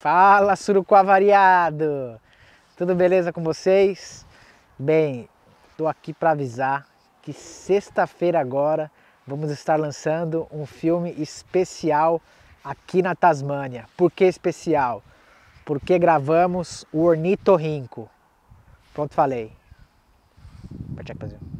Fala Surucuá Variado! Tudo beleza com vocês? Bem, estou aqui para avisar que sexta-feira agora vamos estar lançando um filme especial aqui na Tasmânia. Por que especial? Porque gravamos o Ornitorrinco. Pronto, falei. Partiu fazer.